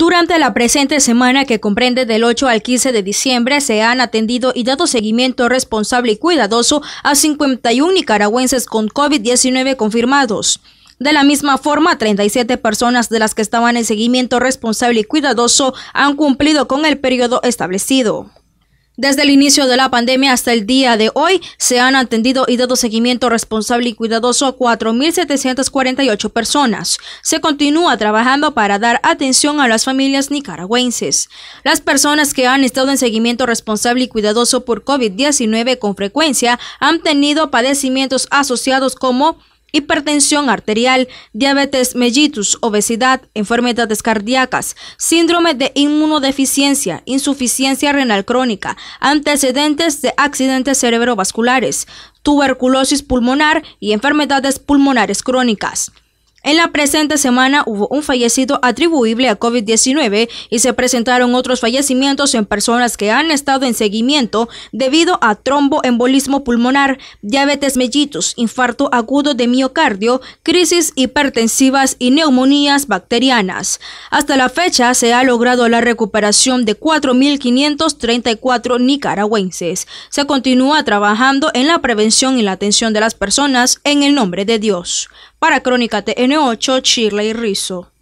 Durante la presente semana que comprende del 8 al 15 de diciembre se han atendido y dado seguimiento responsable y cuidadoso a 51 nicaragüenses con COVID-19 confirmados. De la misma forma, 37 personas de las que estaban en seguimiento responsable y cuidadoso han cumplido con el periodo establecido. Desde el inicio de la pandemia hasta el día de hoy, se han atendido y dado seguimiento responsable y cuidadoso a 4.748 personas. Se continúa trabajando para dar atención a las familias nicaragüenses. Las personas que han estado en seguimiento responsable y cuidadoso por COVID-19 con frecuencia han tenido padecimientos asociados como hipertensión arterial, diabetes mellitus, obesidad, enfermedades cardíacas, síndrome de inmunodeficiencia, insuficiencia renal crónica, antecedentes de accidentes cerebrovasculares, tuberculosis pulmonar y enfermedades pulmonares crónicas. En la presente semana hubo un fallecido atribuible a COVID-19 y se presentaron otros fallecimientos en personas que han estado en seguimiento debido a tromboembolismo pulmonar, diabetes mellitus, infarto agudo de miocardio, crisis hipertensivas y neumonías bacterianas. Hasta la fecha se ha logrado la recuperación de 4.534 nicaragüenses. Se continúa trabajando en la prevención y la atención de las personas en el nombre de Dios. Para Crónica TN8, Shirley Rizzo.